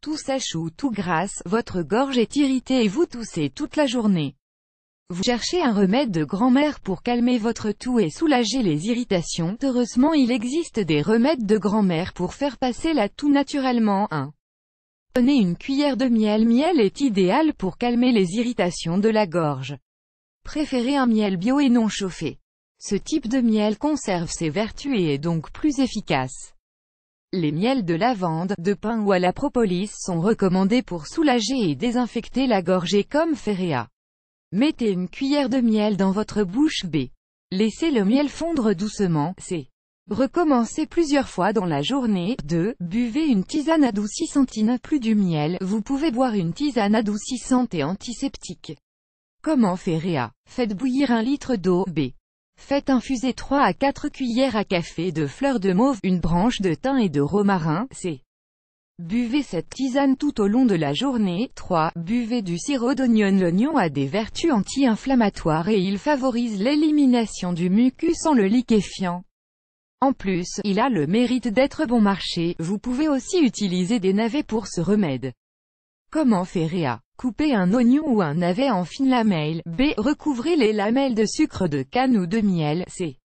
tout sèche tout grasse, votre gorge est irritée et vous toussez toute la journée. Vous cherchez un remède de grand-mère pour calmer votre toux et soulager les irritations. Heureusement il existe des remèdes de grand-mère pour faire passer la toux naturellement. 1. Prenez une cuillère de miel. Miel est idéal pour calmer les irritations de la gorge. Préférez un miel bio et non chauffé. Ce type de miel conserve ses vertus et est donc plus efficace. Les miels de lavande, de pain ou à la propolis sont recommandés pour soulager et désinfecter la gorge et comme Réa. Mettez une cuillère de miel dans votre bouche B. Laissez le miel fondre doucement, C. Recommencez plusieurs fois dans la journée. 2. Buvez une tisane adoucissante plus du miel. Vous pouvez boire une tisane adoucissante et antiseptique. Comment Réa Faites bouillir un litre d'eau. B. Faites infuser 3 à 4 cuillères à café de fleurs de mauve, une branche de thym et de romarin, c. Buvez cette tisane tout au long de la journée. 3. Buvez du sirop d'oignon. L'oignon a des vertus anti-inflammatoires et il favorise l'élimination du mucus en le liquéfiant. En plus, il a le mérite d'être bon marché, vous pouvez aussi utiliser des navets pour ce remède. Comment faire Couper un oignon ou un navet en fines lamelles. B. Recouvrez les lamelles de sucre de canne ou de miel. C.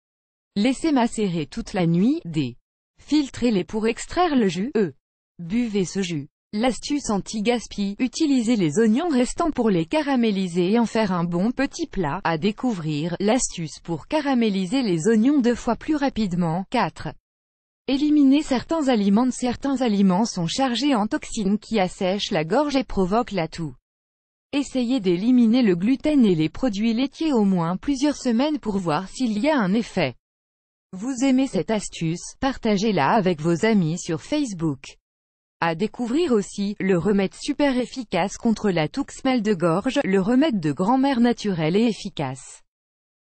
Laissez macérer toute la nuit. D. Filtrez-les pour extraire le jus. E. Buvez ce jus. L'astuce anti-gaspi, utilisez les oignons restants pour les caraméliser et en faire un bon petit plat, à découvrir, l'astuce pour caraméliser les oignons deux fois plus rapidement. 4. Éliminer certains aliments Certains aliments sont chargés en toxines qui assèchent la gorge et provoquent la toux. Essayez d'éliminer le gluten et les produits laitiers au moins plusieurs semaines pour voir s'il y a un effet. Vous aimez cette astuce, partagez-la avec vos amis sur Facebook. À découvrir aussi, le remède super efficace contre la toux mal de gorge, le remède de grand-mère naturel et efficace.